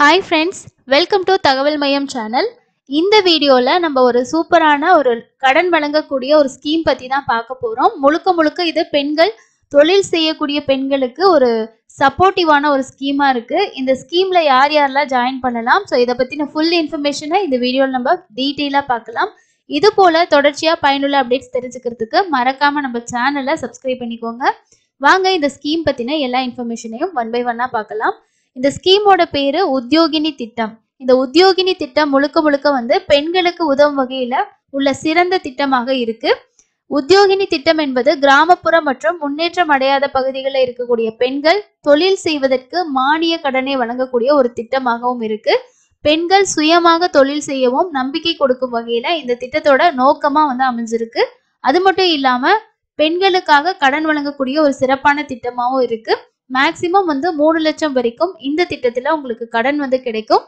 hi friends welcome to தகவல் மையம் channel இந்த வீடியோவில் நம்ம ஒரு சூப்பரான ஒரு கடன் வழங்கக்கூடிய ஒரு ஸ்கீம் பற்றி தான் பார்க்க போகிறோம் முழுக்க முழுக்க இது பெண்கள் தொழில் செய்யக்கூடிய பெண்களுக்கு ஒரு சப்போர்ட்டிவான ஒரு ஸ்கீமாக இருக்குது இந்த ஸ்கீமில் யார் யாரெல்லாம் ஜாயின் பண்ணலாம் ஸோ இதை பற்றின ஃபுல் இன்ஃபர்மேஷனை இந்த வீடியோவில் நம்ம டீட்டெயிலாக பார்க்கலாம் இது போல் தொடர்ச்சியாக பயனுள்ள அப்டேட்ஸ் தெரிஞ்சுக்கிறதுக்கு மறக்காமல் நம்ம சேனலை சப்ஸ்கிரைப் பண்ணிக்கோங்க வாங்க இந்த ஸ்கீம் பற்றின எல்லா இன்ஃபர்மேஷனையும் ஒன் பை ஒன்னாக பார்க்கலாம் இந்த ஸ்கீமோட பேரு உத்தியோகினி திட்டம் இந்த உத்தியோகினி திட்டம் முழுக்க முழுக்க வந்து பெண்களுக்கு உதவும் வகையில உள்ள சிறந்த திட்டமாக இருக்கு உத்தியோகினி திட்டம் என்பது கிராமப்புற மற்றும் முன்னேற்றம் அடையாத பகுதிகளில் இருக்கக்கூடிய பெண்கள் தொழில் செய்வதற்கு மானிய கடனை வழங்கக்கூடிய ஒரு திட்டமாகவும் இருக்கு பெண்கள் சுயமாக தொழில் செய்யவும் நம்பிக்கை கொடுக்கும் வகையில இந்த திட்டத்தோட நோக்கமா வந்து அமைஞ்சிருக்கு அது மட்டும் இல்லாம பெண்களுக்காக கடன் வழங்கக்கூடிய ஒரு சிறப்பான திட்டமாகவும் இருக்கு மேக்சிமம் வந்து மூணு லட்சம் வரைக்கும் இந்த திட்டத்தில் உங்களுக்கு கடன் வந்து கிடைக்கும்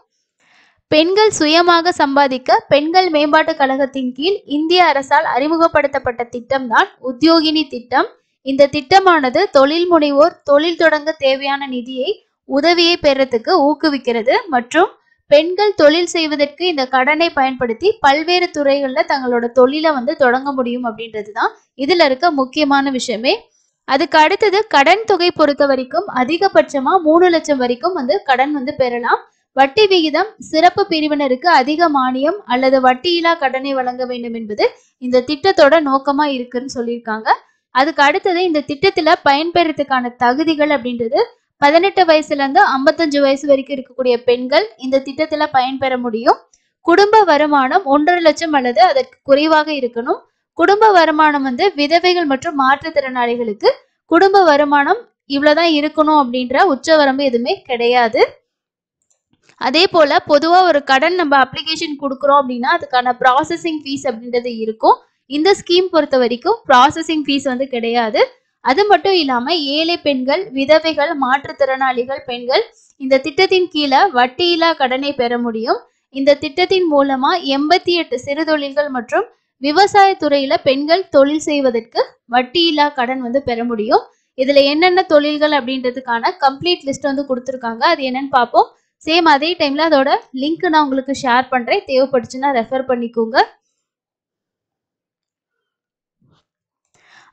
பெண்கள் சுயமாக சம்பாதிக்க பெண்கள் மேம்பாட்டு கழகத்தின் கீழ் இந்திய அரசால் அறிமுகப்படுத்தப்பட்ட திட்டம் தான் உத்தியோகினி திட்டம் இந்த திட்டமானது தொழில் முனைவோர் தொழில் தொடங்க தேவையான நிதியை உதவியை பெறத்துக்கு ஊக்குவிக்கிறது மற்றும் பெண்கள் தொழில் செய்வதற்கு இந்த கடனை பயன்படுத்தி பல்வேறு துறைகளில் தங்களோட தொழிலை வந்து தொடங்க முடியும் அப்படின்றது தான் இதில் இருக்க முக்கியமான விஷயமே அதுக்கு அடுத்தது கடன் தொகை பொறுத்த வரைக்கும் அதிகபட்சமா மூணு லட்சம் வரைக்கும் வந்து கடன் வந்து பெறலாம் வட்டி விகிதம் சிறப்பு பிரிவினருக்கு அதிக மானியம் அல்லது வட்டியில்லா கடனை வழங்க வேண்டும் என்பது இந்த திட்டத்தோட நோக்கமா இருக்குன்னு சொல்லியிருக்காங்க அதுக்கு அடுத்தது இந்த திட்டத்துல பயன்பெறத்துக்கான தகுதிகள் அப்படின்றது பதினெட்டு வயசுல இருந்து ஐம்பத்தஞ்சு வயசு வரைக்கும் இருக்கக்கூடிய பெண்கள் இந்த திட்டத்துல பயன்பெற முடியும் குடும்ப வருமானம் ஒன்றரை லட்சம் அல்லது அதற்கு குறைவாக இருக்கணும் குடும்ப வருமானம் வந்து விதவைகள் மற்றும் மாற்றுத்திறனாளிகளுக்கு குடும்ப வருமானம் இவ்வளவுதான் இருக்கணும் அப்படின்ற உச்சவரம்பு எதுவுமே கிடையாது அதே போல பொதுவா ஒரு கடன் நம்ம அப்ளிகேஷன் கொடுக்குறோம் அப்படின்னா அதுக்கான ப்ராசஸிங் ஃபீஸ் அப்படின்றது இருக்கும் இந்த ஸ்கீம் பொறுத்த வரைக்கும் ப்ராசஸிங் ஃபீஸ் வந்து கிடையாது அது மட்டும் இல்லாம ஏழை பெண்கள் விதவைகள் மாற்றுத்திறனாளிகள் பெண்கள் இந்த திட்டத்தின் கீழே வட்டியில்லா கடனை பெற முடியும் இந்த திட்டத்தின் மூலமா எண்பத்தி எட்டு சிறு தொழில்கள் மற்றும் விவசாய துறையில பெண்கள் தொழில் செய்வதற்கு வட்டியில்லா கடன் வந்து பெற முடியும் இதுல என்னென்ன தொழில்கள் அப்படின்றதுக்கான கம்ப்ளீட் லிஸ்ட் வந்து கொடுத்துருக்காங்க அது என்னன்னு பார்ப்போம் சேம் அதே டைம்ல அதோட லிங்க் நான் உங்களுக்கு ஷேர் பண்றேன் தேவைப்பட்டுச்சுன்னா ரெஃபர் பண்ணிக்கோங்க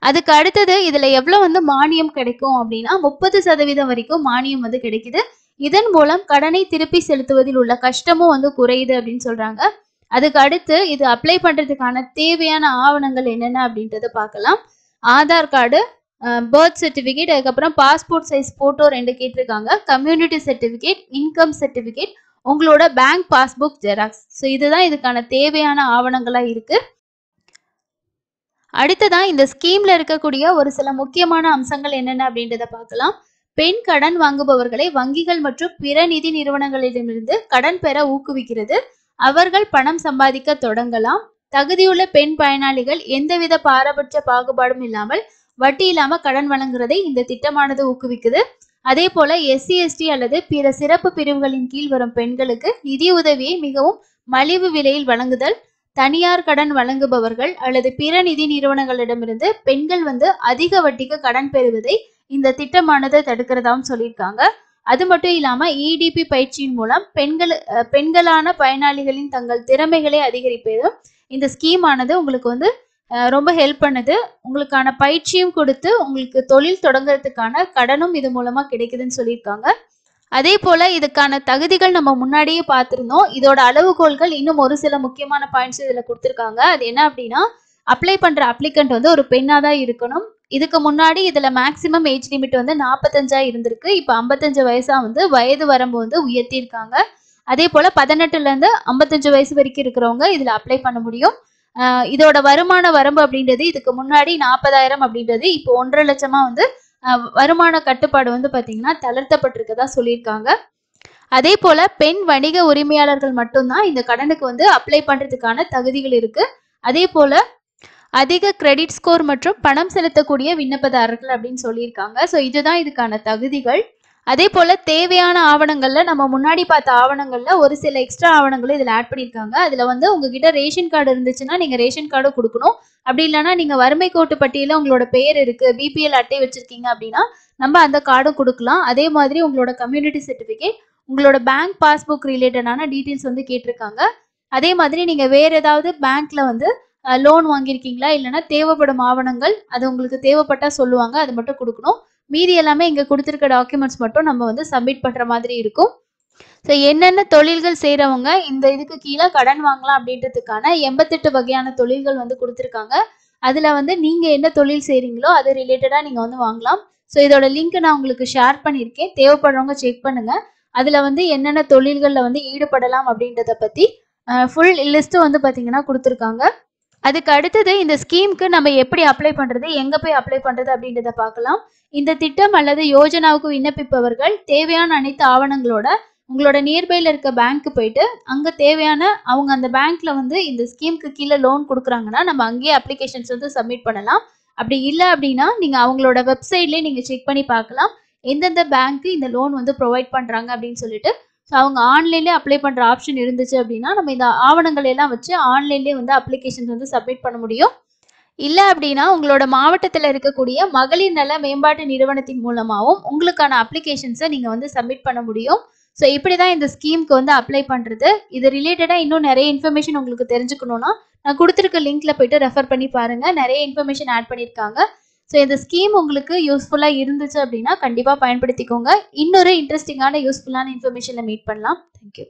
அதுக்கு அடுத்தது இதுல எவ்வளவு வந்து மானியம் கிடைக்கும் அப்படின்னா முப்பது சதவீதம் வரைக்கும் மானியம் வந்து கிடைக்குது இதன் மூலம் கடனை திருப்பி செலுத்துவதில் உள்ள கஷ்டமும் வந்து குறையுது அப்படின்னு சொல்றாங்க அதுக்கு அடுத்து இது அப்ளை பண்றதுக்கான தேவையான ஆவணங்கள் என்னென்ன அப்படின்றத பார்க்கலாம் ஆதார் கார்டு பர்த் சர்டிஃபிகேட் அதுக்கப்புறம் பாஸ்போர்ட் சைஸ் ஃபோட்டோ ரெண்டு கேட்டிருக்காங்க கம்யூனிட்டி சர்டிஃபிகேட் இன்கம் சர்டிஃபிகேட் உங்களோட பேங்க் பாஸ்புக் ஜெராக்ஸ் ஸோ இதுதான் இதுக்கான தேவையான ஆவணங்களாக இருக்குது அடுத்ததான் இந்த ஸ்கீம்ல இருக்கக்கூடிய ஒரு சில முக்கியமான அம்சங்கள் என்னென்ன அப்படின்றத பார்க்கலாம் பெண் கடன் வாங்குபவர்களை வங்கிகள் மற்றும் பிற நிதி நிறுவனங்களிடமிருந்து கடன் பெற ஊக்குவிக்கிறது அவர்கள் பணம் சம்பாதிக்க தொடங்கலாம் தகுதியுள்ள பெண் பயனாளிகள் எந்தவித பாரபட்ச பாகுபாடும் இல்லாமல் வட்டி இல்லாம கடன் வழங்குறதை இந்த திட்டமானது ஊக்குவிக்குது அதே போல எஸ்சி எஸ்டி அல்லது பிற சிறப்பு பிரிவுகளின் கீழ் வரும் பெண்களுக்கு நிதி உதவியை மிகவும் மலிவு விலையில் வழங்குதல் தனியார் கடன் வழங்குபவர்கள் அல்லது பிற நிதி நிறுவனங்களிடமிருந்து பெண்கள் வந்து அதிக வட்டிக்கு கடன் பெறுவதை இந்த திட்டமானது தடுக்கிறதாவும் சொல்லியிருக்காங்க அது மட்டும் இல்லாம இடிபி e பயிற்சியின் மூலம் பெண்கள் பெண்களான பயனாளிகளின் தங்கள் திறமைகளை அதிகரிப்பதும் இந்த ஸ்கீம் ஆனது உங்களுக்கு வந்து ரொம்ப ஹெல்ப் பண்ணுது உங்களுக்கான பயிற்சியும் கொடுத்து உங்களுக்கு தொழில் தொடங்குறதுக்கான கடனும் இது மூலமா கிடைக்குதுன்னு சொல்லியிருக்காங்க அதே போல இதுக்கான தகுதிகள் நம்ம முன்னாடியே பார்த்துருந்தோம் இதோட அளவுகோல்கள் இன்னும் ஒரு சில முக்கியமான பாயிண்ட்ஸ் இதில் கொடுத்துருக்காங்க அது என்ன அப்படின்னா அப்ளை பண்ற அப்ளிகண்ட் வந்து ஒரு பெண்ணாக தான் இருக்கணும் இதுக்கு முன்னாடி இதுல மேக்சிமம் ஏஜ் லிமிட் வந்து நாற்பத்தஞ்சா இருந்திருக்கு இப்போ ஐம்பத்தஞ்சு வயசா வந்து வயது வரம்பு வந்து உயர்த்தியிருக்காங்க அதே போல பதினெட்டுல இருந்து ஐம்பத்தஞ்சு வயசு வரைக்கும் இருக்கிறவங்க இதுல அப்ளை பண்ண முடியும் இதோட வருமான வரம்பு அப்படின்றது இதுக்கு முன்னாடி நாற்பதாயிரம் அப்படின்றது இப்போ ஒன்றரை லட்சமா வந்து வருமான கட்டுப்பாடு வந்து பார்த்தீங்கன்னா தளர்த்தப்பட்டிருக்கதா சொல்லியிருக்காங்க அதே போல பெண் வணிக உரிமையாளர்கள் மட்டும்தான் இந்த கடனுக்கு வந்து அப்ளை பண்றதுக்கான தகுதிகள் இருக்கு அதே போல அதிக கிரெடிட் ஸ்கோர் மற்றும் பணம் செலுத்தக்கூடிய விண்ணப்பதாரர்கள் அப்படின்னு சொல்லியிருக்காங்க ஸோ இதுதான் இதுக்கான தகுதிகள் அதே போல் தேவையான ஆவணங்களில் நம்ம முன்னாடி பார்த்த ஆவணங்களில் ஒரு சில எக்ஸ்ட்ரா ஆவணங்களும் இதில் ஆட் பண்ணியிருக்காங்க அதில் வந்து உங்ககிட்ட ரேஷன் கார்டு இருந்துச்சுன்னா நீங்கள் ரேஷன் கார்டு கொடுக்கணும் அப்படி இல்லைன்னா நீங்கள் வறுமை கோட்டு பட்டியலில் உங்களோட பெயர் இருக்குது பிபிஎல் அட்டை வச்சுருக்கீங்க அப்படின்னா நம்ம அந்த கார்டும் கொடுக்கலாம் அதே மாதிரி உங்களோட கம்யூனிட்டி சர்டிபிகேட் உங்களோட பேங்க் பாஸ்புக் ரிலேட்டடான டீட்டெயில்ஸ் வந்து கேட்டிருக்காங்க அதே மாதிரி நீங்கள் வேறு ஏதாவது பேங்க்கில் வந்து லோன் வாங்கியிருக்கீங்களா இல்லைனா தேவைப்படும் ஆவணங்கள் அது உங்களுக்கு தேவைப்பட்டா சொல்லுவாங்க அது மட்டும் கொடுக்கணும் மீதி எல்லாமே இங்கே கொடுத்துருக்க டாக்குமெண்ட்ஸ் மட்டும் நம்ம வந்து சப்மிட் பண்ணுற மாதிரி இருக்கும் ஸோ என்னென்ன தொழில்கள் செய்கிறவங்க இந்த இதுக்கு கீழே கடன் வாங்கலாம் அப்படின்றதுக்கான எண்பத்தெட்டு வகையான தொழில்கள் வந்து கொடுத்துருக்காங்க அதில் வந்து நீங்கள் என்ன தொழில் செய்கிறீங்களோ அது ரிலேட்டடாக நீங்கள் வந்து வாங்கலாம் ஸோ இதோட லிங்க் நான் உங்களுக்கு ஷேர் பண்ணியிருக்கேன் தேவைப்படுறவங்க செக் பண்ணுங்கள் அதில் வந்து என்னென்ன தொழில்களில் வந்து ஈடுபடலாம் அப்படின்றத பற்றி ஃபுல் லிஸ்ட்டு வந்து பார்த்தீங்கன்னா கொடுத்துருக்காங்க அதுக்கு அடுத்தது இந்த ஸ்கீமுக்கு நம்ம எப்படி அப்ளை பண்றது எங்க போய் அப்ளை பண்றது அப்படின்றத பார்க்கலாம் இந்த திட்டம் அல்லது யோஜனாவுக்கு விண்ணப்பிப்பவர்கள் தேவையான அனைத்து ஆவணங்களோட உங்களோட நியர்பையில் இருக்க பேங்க்கு போயிட்டு அங்கே தேவையான அவங்க அந்த பேங்க்கில் வந்து இந்த ஸ்கீமுக்கு கீழே லோன் கொடுக்குறாங்கன்னா நம்ம அங்கேயே அப்ளிகேஷன்ஸ் வந்து சப்மிட் பண்ணலாம் அப்படி இல்லை அப்படின்னா நீங்கள் அவங்களோட வெப்சைட்லேயே நீங்கள் செக் பண்ணி பார்க்கலாம் எந்தெந்த பேங்க்கு இந்த லோன் வந்து ப்ரொவைட் பண்ணுறாங்க அப்படின்னு சொல்லிட்டு ஸோ அவங்க ஆன்லைன்லேயே அப்ளை பண்ணுற ஆப்ஷன் இருந்துச்சு அப்படின்னா நம்ம இந்த ஆவணங்கள் எல்லாம் வச்சு ஆன்லைன்லேயே வந்து அப்ளிகேஷன்ஸ் வந்து சப்மிட் பண்ண முடியும் இல்லை அப்படின்னா உங்களோட மாவட்டத்தில் இருக்கக்கூடிய மகளிர் நல மேம்பாட்டு நிறுவனத்தின் மூலமாகவும் உங்களுக்கான அப்ளிகேஷன்ஸை நீங்கள் வந்து சப்மிட் பண்ண முடியும் ஸோ இப்படி தான் இந்த ஸ்கீம்க்கு வந்து அப்ளை பண்ணுறது இது ரிலேட்டடாக இன்னும் நிறைய இன்ஃபர்மேஷன் உங்களுக்கு தெரிஞ்சுக்கணும்னா நான் கொடுத்துருக்க லிங்க்ல போயிட்டு ரெஃபர் பண்ணி பாருங்கள் நிறைய இன்ஃபர்மேஷன் ஆட் பண்ணியிருக்காங்க ஸோ இந்த ஸ்கீம் உங்களுக்கு யூஸ்ஃபுல்லாக இருந்துச்சு அப்படின்னா கண்டிப்பாக பயன்படுத்திக்கோங்க இன்னொரு இன்ட்ரெஸ்டிங்கான யூஸ்ஃபுல்லான இன்ஃபர்மேஷனில் மீட் பண்ணலாம் தேங்க்யூ